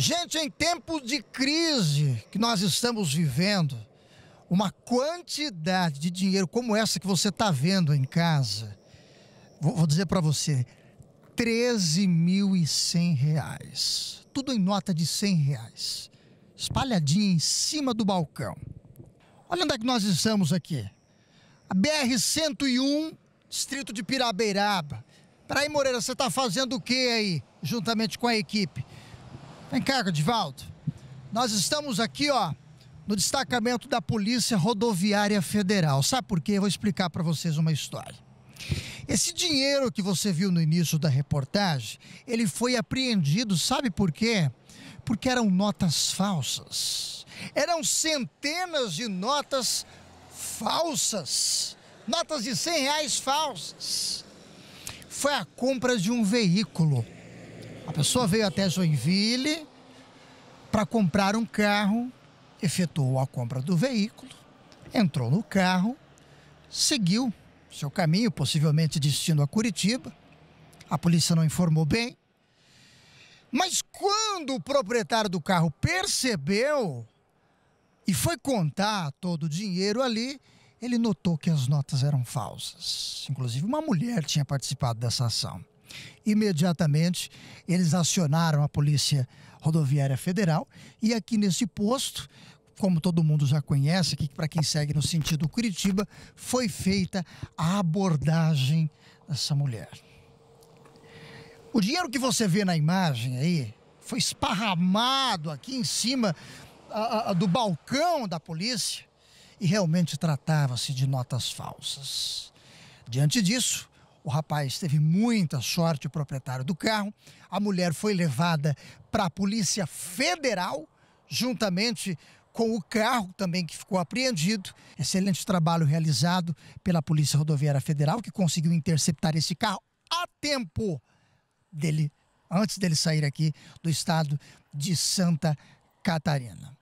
Gente, em tempos de crise que nós estamos vivendo, uma quantidade de dinheiro como essa que você está vendo em casa, vou, vou dizer para você, 13.100 reais. Tudo em nota de 100 reais. espalhadinho em cima do balcão. Olha onde é que nós estamos aqui. A BR-101, distrito de Pirabeiraba. Peraí, Moreira, você está fazendo o que aí, juntamente com a equipe? Vem cá, Divaldo. Nós estamos aqui, ó, no destacamento da Polícia Rodoviária Federal. Sabe por quê? Eu vou explicar para vocês uma história. Esse dinheiro que você viu no início da reportagem, ele foi apreendido, sabe por quê? Porque eram notas falsas. Eram centenas de notas falsas. Notas de 100 reais falsas. Foi a compra de um veículo a pessoa veio até Joinville para comprar um carro, efetuou a compra do veículo, entrou no carro, seguiu seu caminho, possivelmente destino a Curitiba. A polícia não informou bem. Mas quando o proprietário do carro percebeu e foi contar todo o dinheiro ali, ele notou que as notas eram falsas. Inclusive, uma mulher tinha participado dessa ação. Imediatamente, eles acionaram a Polícia Rodoviária Federal e aqui nesse posto, como todo mundo já conhece, que para quem segue no sentido Curitiba, foi feita a abordagem dessa mulher. O dinheiro que você vê na imagem aí foi esparramado aqui em cima a, a, do balcão da polícia e realmente tratava-se de notas falsas. Diante disso, o rapaz teve muita sorte, o proprietário do carro. A mulher foi levada para a Polícia Federal, juntamente com o carro também que ficou apreendido. Excelente trabalho realizado pela Polícia Rodoviária Federal, que conseguiu interceptar esse carro a tempo dele, antes dele sair aqui do estado de Santa Catarina.